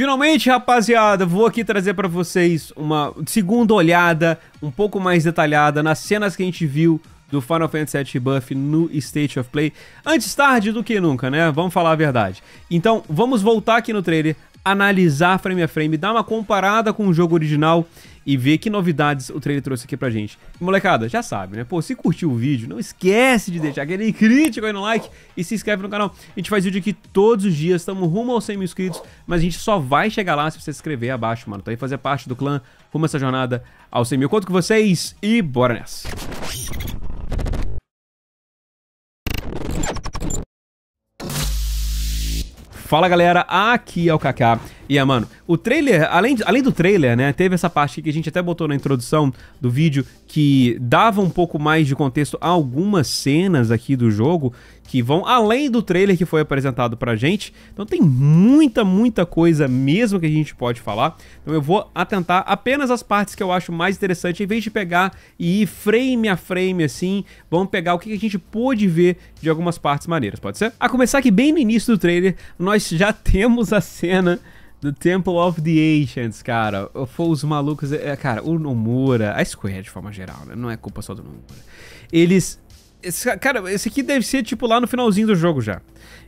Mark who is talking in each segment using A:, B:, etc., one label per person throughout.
A: Finalmente, rapaziada, vou aqui trazer para vocês uma segunda olhada um pouco mais detalhada nas cenas que a gente viu do Final Fantasy VII Rebuff no State of Play. Antes tarde do que nunca, né? Vamos falar a verdade. Então, vamos voltar aqui no trailer, analisar frame a frame, dar uma comparada com o jogo original e ver que novidades o trailer trouxe aqui pra gente. molecada, já sabe, né? Pô, se curtiu o vídeo, não esquece de deixar aquele crítico aí no like e se inscreve no canal. A gente faz vídeo aqui todos os dias, estamos rumo aos 100 mil inscritos, mas a gente só vai chegar lá se você se inscrever abaixo, mano. Então aí fazer parte do clã, rumo essa jornada aos 100 mil. Conto com vocês e bora nessa! Fala galera, aqui é o Kaká e yeah, mano, o trailer, além, além do trailer, né, teve essa parte que a gente até botou na introdução do vídeo que dava um pouco mais de contexto a algumas cenas aqui do jogo que vão além do trailer que foi apresentado pra gente. Então tem muita, muita coisa mesmo que a gente pode falar. Então eu vou atentar apenas as partes que eu acho mais interessante, em vez de pegar e ir frame a frame assim, vamos pegar o que a gente pôde ver de algumas partes maneiras, pode ser? A começar que bem no início do trailer, nós já temos a cena The Temple of the Ancients, cara. Foi os malucos. É, cara, o Nomura. A Square, de forma geral, né? Não é culpa só do Nomura. Eles. Esse, cara, esse aqui deve ser, tipo, lá no finalzinho do jogo já.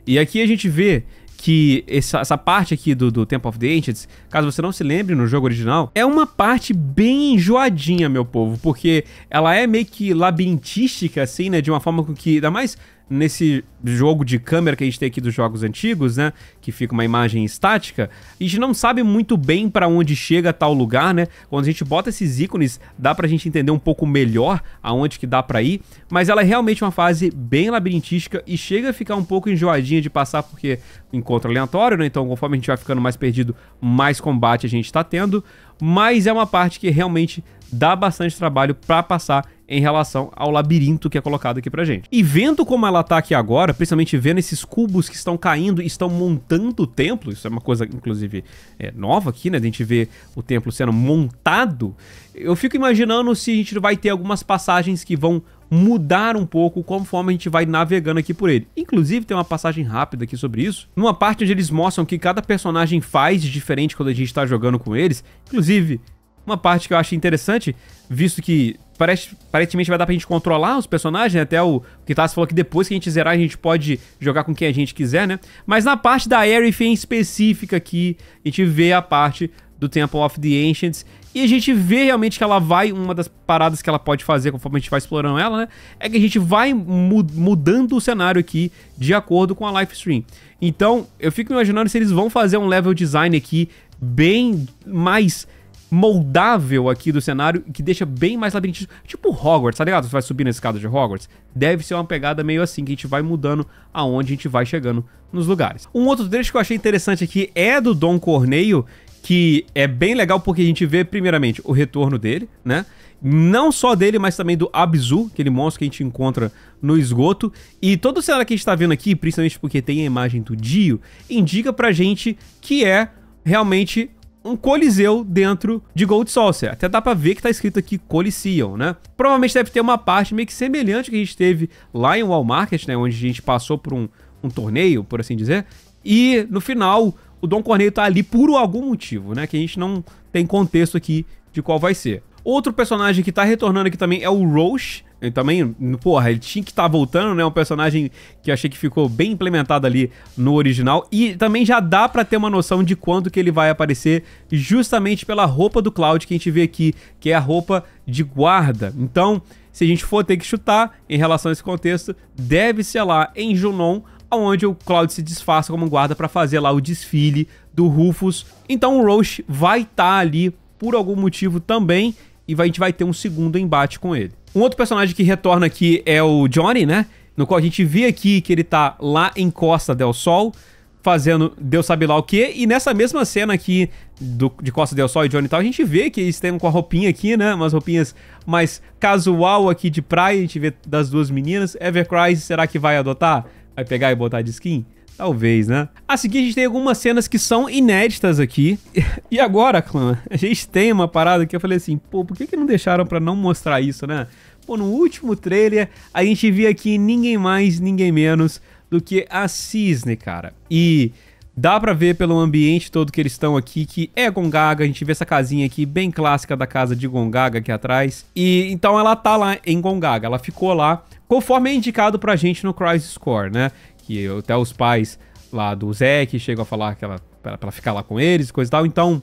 A: E aqui a gente vê que essa, essa parte aqui do, do, Temple of the Ancients, caso você não se lembre no jogo original, é uma parte bem enjoadinha, meu povo, porque ela é meio que labirintística, assim, né? De uma forma que. Ainda mais nesse jogo de câmera que a gente tem aqui dos jogos antigos, né? Que fica uma imagem estática, a gente não sabe muito bem para onde chega tal lugar, né? Quando a gente bota esses ícones, dá pra gente entender um pouco melhor aonde que dá para ir, mas ela é realmente uma fase bem labirintística e chega a ficar um pouco enjoadinha de passar porque encontro aleatório, né? Então, conforme a gente vai ficando mais perdido, mais combate a gente tá tendo mas é uma parte que realmente dá bastante trabalho para passar em relação ao labirinto que é colocado aqui pra gente. E vendo como ela tá aqui agora, principalmente vendo esses cubos que estão caindo e estão montando o templo, isso é uma coisa, inclusive, é, nova aqui, né? De a gente ver o templo sendo montado, eu fico imaginando se a gente vai ter algumas passagens que vão mudar um pouco conforme a gente vai navegando aqui por ele. Inclusive, tem uma passagem rápida aqui sobre isso, numa parte onde eles mostram que cada personagem faz de diferente quando a gente está jogando com eles. Inclusive, uma parte que eu acho interessante, visto que parece, aparentemente vai dar pra gente controlar os personagens, né? até o, o falou que depois que a gente zerar a gente pode jogar com quem a gente quiser, né? Mas na parte da Aerith em específica aqui, a gente vê a parte do Temple of the Ancients. E a gente vê realmente que ela vai, uma das paradas que ela pode fazer conforme a gente vai explorando ela, né? É que a gente vai mudando o cenário aqui de acordo com a live stream. Então, eu fico imaginando se eles vão fazer um level design aqui bem mais moldável aqui do cenário, que deixa bem mais labirintido. Tipo Hogwarts, tá ligado? Você vai subir na escada de Hogwarts. Deve ser uma pegada meio assim, que a gente vai mudando aonde a gente vai chegando nos lugares. Um outro trecho que eu achei interessante aqui é do Dom Corneio, que é bem legal porque a gente vê, primeiramente, o retorno dele, né? Não só dele, mas também do Abzu, aquele monstro que a gente encontra no esgoto. E todo o cenário que a gente tá vendo aqui, principalmente porque tem a imagem do Dio, indica pra gente que é realmente um coliseu dentro de Gold Saucer. Até dá pra ver que tá escrito aqui Coliseum, né? Provavelmente deve ter uma parte meio que semelhante que a gente teve lá em Wall Market, né? Onde a gente passou por um, um torneio, por assim dizer. E no final, o Dom Corneio tá ali por algum motivo, né? Que a gente não tem contexto aqui de qual vai ser. Outro personagem que tá retornando aqui também é o Roche. Ele também, porra, ele tinha que estar tá voltando, né? Um personagem que eu achei que ficou bem implementado ali no original. E também já dá para ter uma noção de quando que ele vai aparecer, justamente pela roupa do Cloud que a gente vê aqui, que é a roupa de guarda. Então, se a gente for ter que chutar em relação a esse contexto, deve ser lá em Junon, onde o Cloud se disfarça como guarda para fazer lá o desfile do Rufus. Então o Roche vai estar tá ali por algum motivo também e a gente vai ter um segundo embate com ele. Um outro personagem que retorna aqui é o Johnny, né? No qual a gente vê aqui que ele tá lá em Costa del Sol, fazendo Deus sabe lá o que. E nessa mesma cena aqui do, de Costa del Sol e Johnny e tal, a gente vê que eles têm com a roupinha aqui, né? Umas roupinhas mais casual aqui de praia. A gente vê das duas meninas. Evercrise, será que vai adotar? Vai pegar e botar de skin? Talvez, né? A seguir a gente tem algumas cenas que são inéditas aqui. E agora, clã, a gente tem uma parada que eu falei assim, pô, por que, que não deixaram pra não mostrar isso, né? Pô, no último trailer a gente via aqui ninguém mais, ninguém menos do que a Cisne, cara. E dá pra ver pelo ambiente todo que eles estão aqui que é Gongaga. A gente vê essa casinha aqui bem clássica da casa de Gongaga aqui atrás. E então ela tá lá em Gongaga, ela ficou lá conforme é indicado pra gente no Crisis Score, né? Que até os pais lá do Zeke chegam a falar que ela, pra, pra ficar lá com eles, coisa e tal. Então,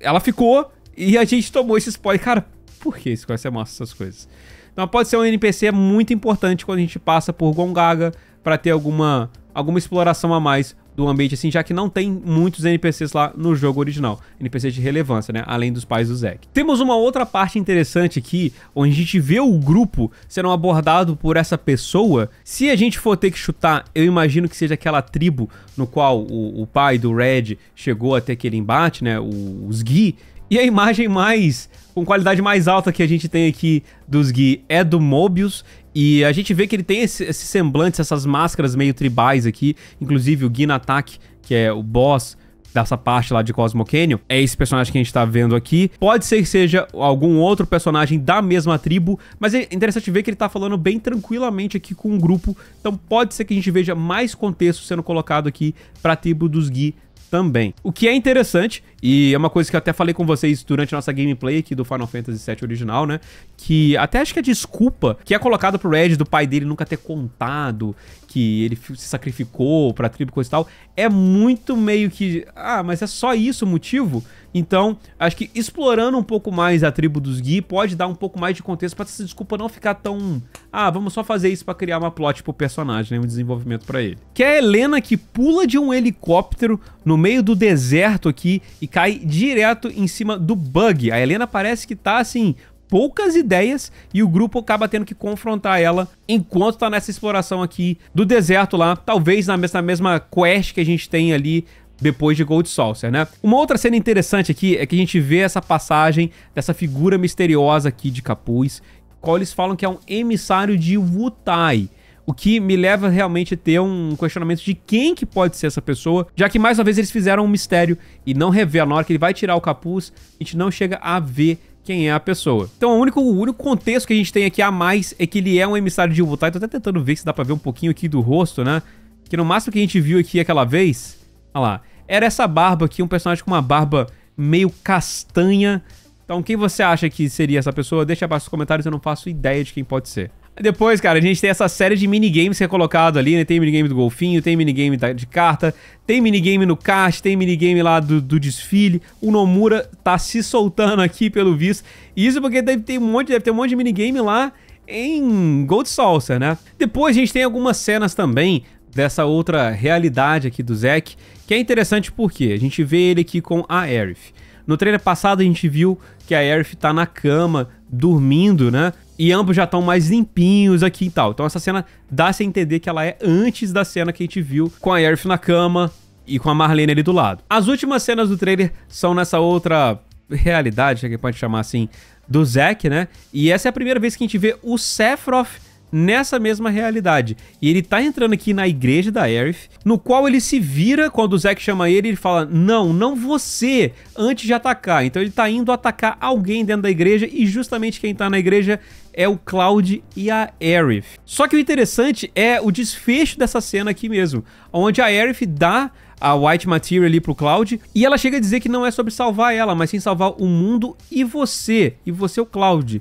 A: ela ficou e a gente tomou esse spoiler. Cara, por que esse Você é massa essas coisas. Então pode ser um NPC muito importante quando a gente passa por Gongaga para ter alguma, alguma exploração a mais do ambiente, assim, já que não tem muitos NPCs lá no jogo original. NPCs de relevância, né? Além dos pais do Zack. Temos uma outra parte interessante aqui, onde a gente vê o grupo sendo abordado por essa pessoa. Se a gente for ter que chutar, eu imagino que seja aquela tribo no qual o, o pai do Red chegou até aquele embate, né? O, os Gui e a imagem mais com qualidade mais alta que a gente tem aqui dos Gui é do Mobius. E a gente vê que ele tem esses esse essas máscaras meio tribais aqui. Inclusive o Gui Natak, que é o boss dessa parte lá de Cosmo Canyon, é esse personagem que a gente tá vendo aqui. Pode ser que seja algum outro personagem da mesma tribo, mas é interessante ver que ele tá falando bem tranquilamente aqui com o um grupo, então pode ser que a gente veja mais contexto sendo colocado aqui pra tribo dos Gui também. O que é interessante, e é uma coisa que eu até falei com vocês durante nossa gameplay aqui do Final Fantasy VII original, né? Que até acho que a desculpa que é colocada pro Red do pai dele nunca ter contado que ele se sacrificou pra tribo, coisa e tal, é muito meio que. Ah, mas é só isso o motivo? Então, acho que explorando um pouco mais a tribo dos Gui pode dar um pouco mais de contexto para essa desculpa não ficar tão. Ah, vamos só fazer isso para criar uma plot pro personagem, né? Um desenvolvimento pra ele. Que é a Helena que pula de um helicóptero no meio do deserto aqui e cai direto em cima do Bug. A Helena parece que tá assim, poucas ideias e o grupo acaba tendo que confrontar ela enquanto está nessa exploração aqui do deserto lá, talvez na mesma, mesma quest que a gente tem ali depois de Gold Saucer, né? Uma outra cena interessante aqui é que a gente vê essa passagem dessa figura misteriosa aqui de capuz, qual eles falam que é um emissário de Wutai. O que me leva realmente a ter um questionamento de quem que pode ser essa pessoa, já que mais uma vez eles fizeram um mistério e não revelam. Na hora que ele vai tirar o capuz, a gente não chega a ver quem é a pessoa. Então, o único, o único contexto que a gente tem aqui a mais é que ele é um emissário de Ubutai. Tô até tentando ver se dá pra ver um pouquinho aqui do rosto, né? Que no máximo que a gente viu aqui aquela vez, olha lá, era essa barba aqui, um personagem com uma barba meio castanha. Então, quem você acha que seria essa pessoa? Deixa abaixo nos comentários, eu não faço ideia de quem pode ser. Depois, cara, a gente tem essa série de minigames que é colocado ali, né? Tem minigame do golfinho, tem minigame de carta, tem minigame no caixa, tem minigame lá do, do, desfile. O Nomura tá se soltando aqui, pelo visto. Isso porque deve ter um monte, deve ter um monte de minigame lá em Gold Saucer, né? Depois a gente tem algumas cenas também dessa outra realidade aqui do Zack, que é interessante porque a gente vê ele aqui com a Aerith. No trailer passado a gente viu que a Aerith tá na cama, dormindo, né? E ambos já estão mais limpinhos aqui e tal. Então essa cena dá-se a entender que ela é antes da cena que a gente viu com a Earth na cama e com a Marlene ali do lado. As últimas cenas do trailer são nessa outra realidade, que pode chamar assim, do Zack, né? E essa é a primeira vez que a gente vê o Sephiroth nessa mesma realidade. E ele tá entrando aqui na igreja da Aerith, no qual ele se vira quando o Zack chama ele, ele fala: "Não, não você", antes de atacar. Então ele tá indo atacar alguém dentro da igreja e justamente quem tá na igreja é o Cloud e a Aerith. Só que o interessante é o desfecho dessa cena aqui mesmo, onde a Aerith dá a White Material ali pro Cloud, e ela chega a dizer que não é sobre salvar ela, mas sim salvar o mundo e você, e você é o Cloud.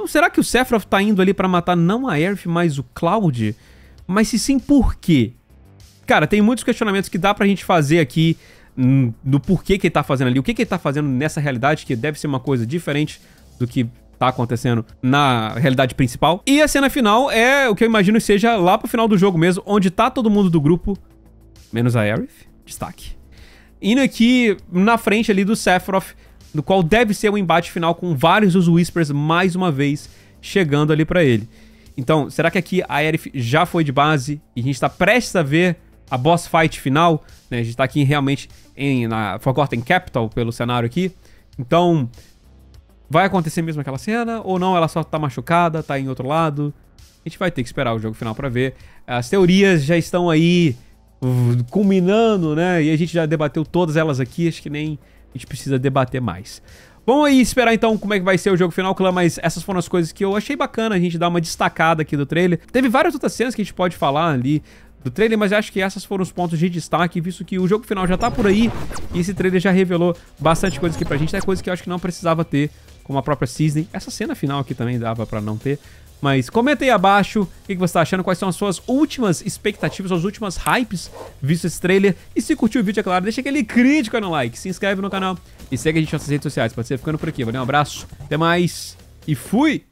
A: Então será que o Sephiroth tá indo ali para matar não a Aerith, mas o Cloud? Mas se sim, por quê? Cara, tem muitos questionamentos que dá pra gente fazer aqui no porquê que ele tá fazendo ali, o que, que ele tá fazendo nessa realidade, que deve ser uma coisa diferente do que tá acontecendo na realidade principal. E a cena final é o que eu imagino seja lá pro final do jogo mesmo, onde tá todo mundo do grupo, menos a Aerith, destaque. Indo aqui na frente ali do Sephiroth, no qual deve ser o um embate final com vários dos Whispers mais uma vez chegando ali para ele. Então, será que aqui a Aerith já foi de base e a gente está prestes a ver a boss fight final? Né? A gente está aqui realmente em, na Forgotten Capital, pelo cenário aqui. Então, vai acontecer mesmo aquela cena ou não? Ela só está machucada, está em outro lado? A gente vai ter que esperar o jogo final para ver. As teorias já estão aí culminando, né? E a gente já debateu todas elas aqui, acho que nem a gente precisa debater mais. Vamos aí esperar então como é que vai ser o jogo final, Clã, mas essas foram as coisas que eu achei bacana a gente dar uma destacada aqui do trailer. Teve várias outras cenas que a gente pode falar ali do trailer, mas acho que essas foram os pontos de destaque, visto que o jogo final já tá por aí e esse trailer já revelou bastante coisa aqui pra gente, é coisa que eu acho que não precisava ter, como a própria season. Essa cena final aqui também dava pra não ter, mas comenta aí abaixo o que, que você tá achando, quais são as suas últimas expectativas, suas últimas hypes visto esse trailer. E se curtiu o vídeo, é claro, deixa aquele crítico aí no like, se inscreve no canal e segue a gente nas redes sociais. Pode ser ficando por aqui. Valeu, um abraço, até mais e fui!